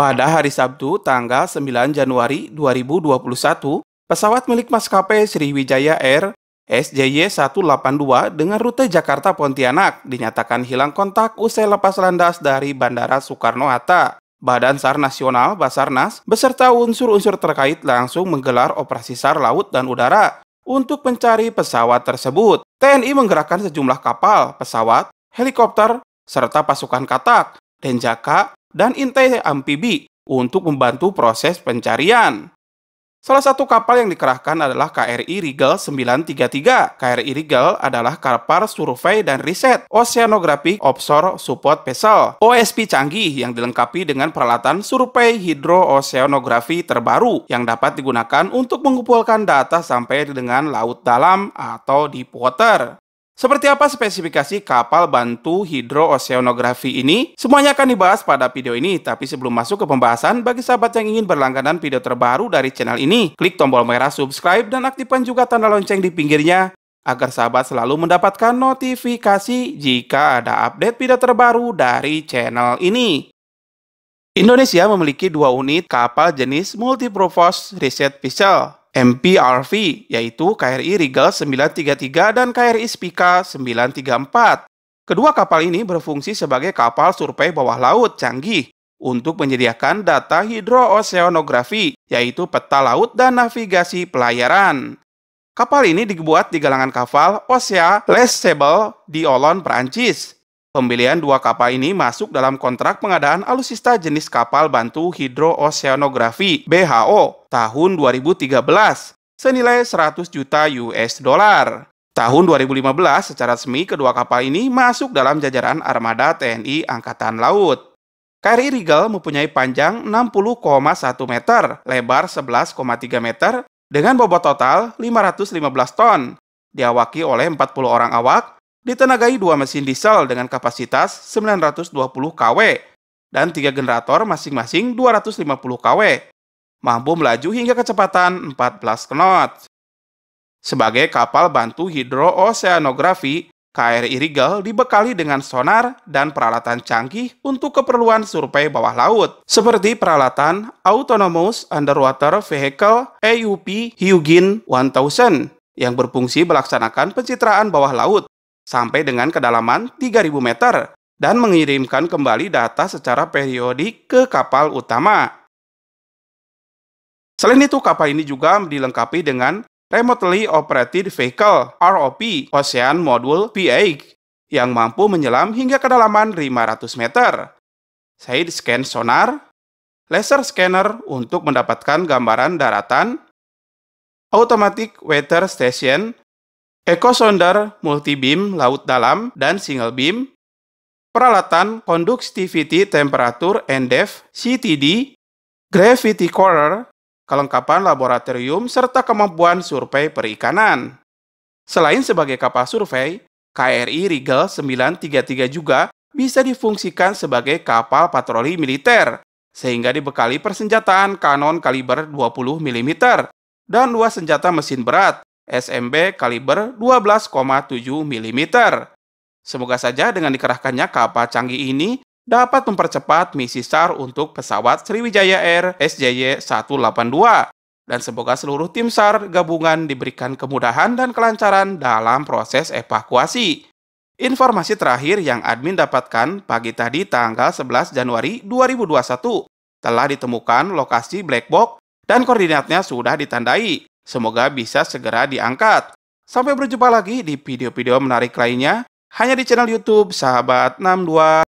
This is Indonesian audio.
Pada hari Sabtu, tanggal 9 Januari 2021, pesawat milik maskapai Sriwijaya Air SJY 182 dengan rute Jakarta Pontianak dinyatakan hilang kontak usai lepas landas dari Bandara Soekarno-Hatta. Badan SAR Nasional Basarnas beserta unsur-unsur terkait langsung menggelar operasi SAR laut dan udara untuk mencari pesawat tersebut. TNI menggerakkan sejumlah kapal, pesawat, helikopter, serta pasukan katak, denjaka, dan intai amfibi untuk membantu proses pencarian. Salah satu kapal yang dikerahkan adalah KRI Regal 933. KRI Regal adalah Kapal Survei dan Riset Oceanographic Offshore Support Vessel OSP canggih yang dilengkapi dengan peralatan survei hidrooseanografi terbaru yang dapat digunakan untuk mengumpulkan data sampai dengan laut dalam atau deep water. Seperti apa spesifikasi kapal bantu hidrooceanografi ini? Semuanya akan dibahas pada video ini, tapi sebelum masuk ke pembahasan, bagi sahabat yang ingin berlangganan video terbaru dari channel ini, klik tombol merah subscribe dan aktifkan juga tanda lonceng di pinggirnya, agar sahabat selalu mendapatkan notifikasi jika ada update video terbaru dari channel ini. Indonesia memiliki dua unit kapal jenis multipurpose reset vessel MPRV yaitu KRI Regal 933 dan KRI Spica 934. Kedua kapal ini berfungsi sebagai kapal survei bawah laut canggih untuk menyediakan data hidrooseanografi, yaitu peta laut dan navigasi pelayaran. Kapal ini dibuat di galangan kapal Osea Les Sable di Olon, Perancis. Pembelian dua kapal ini masuk dalam kontrak pengadaan alusista jenis kapal bantu hidrooceanografi BHO tahun 2013 senilai 100 juta US dollar. Tahun 2015 secara resmi kedua kapal ini masuk dalam jajaran armada TNI Angkatan Laut. KRI Regal mempunyai panjang 60,1 meter, lebar 11,3 meter, dengan bobot total 515 ton. Diawaki oleh 40 orang awak ditenagai dua mesin diesel dengan kapasitas 920 kW dan tiga generator masing-masing 250 kW, mampu melaju hingga kecepatan 14 knot. Sebagai kapal bantu hidrooceanografi, KRI Rigel dibekali dengan sonar dan peralatan canggih untuk keperluan survei bawah laut, seperti peralatan Autonomous Underwater Vehicle AUP Hyugin 1000 yang berfungsi melaksanakan pencitraan bawah laut sampai dengan kedalaman 3000 meter dan mengirimkan kembali data secara periodik ke kapal utama. Selain itu, kapal ini juga dilengkapi dengan Remotely Operated Vehicle ROP Ocean Module P8 yang mampu menyelam hingga kedalaman 500 meter. Saya scan sonar, laser scanner untuk mendapatkan gambaran daratan, automatic weather station Eco sonder multi beam laut dalam dan single beam, peralatan conductivity temperature and depth CTD, gravity corer, kelengkapan laboratorium serta kemampuan survei perikanan. Selain sebagai kapal survei, KRI Regal 933 juga bisa difungsikan sebagai kapal patroli militer, sehingga dibekali persenjataan kanon kaliber 20 mm dan dua senjata mesin berat, SMB kaliber 12,7 mm. Semoga saja dengan dikerahkannya kapal canggih ini dapat mempercepat misi SAR untuk pesawat Sriwijaya Air SJY-182 dan semoga seluruh tim SAR gabungan diberikan kemudahan dan kelancaran dalam proses evakuasi. Informasi terakhir yang admin dapatkan pagi tadi tanggal 11 Januari 2021 telah ditemukan lokasi black box dan koordinatnya sudah ditandai. Semoga bisa segera diangkat. Sampai berjumpa lagi di video-video menarik lainnya hanya di channel YouTube Sahabat 62.